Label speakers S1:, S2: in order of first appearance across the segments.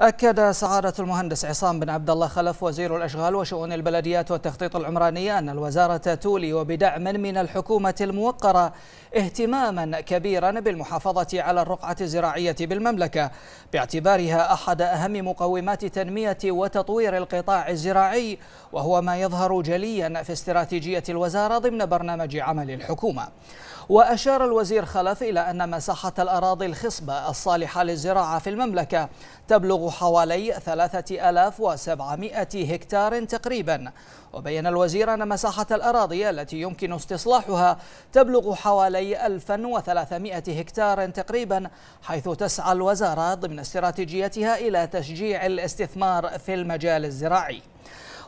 S1: أكد سعادة المهندس عصام بن عبد الله خلف وزير الأشغال وشؤون البلديات والتخطيط العمراني أن الوزارة تولي وبدعم من الحكومة الموقرة اهتماما كبيرا بالمحافظة على الرقعة الزراعية بالمملكة باعتبارها أحد أهم مقومات تنمية وتطوير القطاع الزراعي وهو ما يظهر جليا في استراتيجية الوزارة ضمن برنامج عمل الحكومة وأشار الوزير خلف إلى أن مساحة الأراضي الخصبة الصالحة للزراعة في المملكة تبلغ حوالي 3700 هكتار تقريبا وبين الوزير أن مساحة الأراضي التي يمكن استصلاحها تبلغ حوالي 1300 هكتار تقريبا حيث تسعى الوزارة ضمن استراتيجيتها إلى تشجيع الاستثمار في المجال الزراعي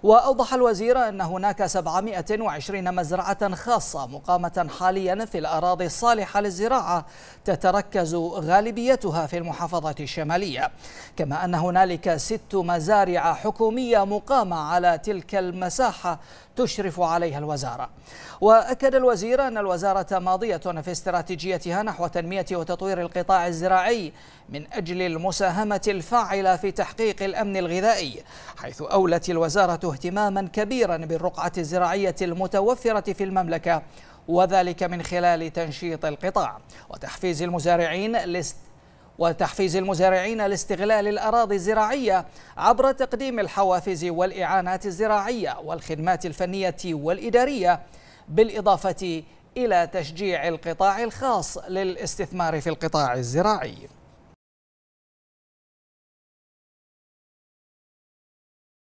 S1: وأوضح الوزير أن هناك 720 مزرعة خاصة مقامة حاليا في الأراضي الصالحة للزراعة تتركز غالبيتها في المحافظة الشمالية كما أن هنالك ست مزارع حكومية مقامة على تلك المساحة تشرف عليها الوزارة وأكد الوزير أن الوزارة ماضية في استراتيجيتها نحو تنمية وتطوير القطاع الزراعي من أجل المساهمة الفاعلة في تحقيق الأمن الغذائي حيث أولت الوزارة اهتماما كبيرا بالرقعة الزراعية المتوفرة في المملكة وذلك من خلال تنشيط القطاع وتحفيز المزارعين وتحفيز المزارعين لاستغلال الأراضي الزراعية عبر تقديم الحوافز والإعانات الزراعية والخدمات الفنية والإدارية بالإضافة إلى تشجيع القطاع الخاص للاستثمار في القطاع الزراعي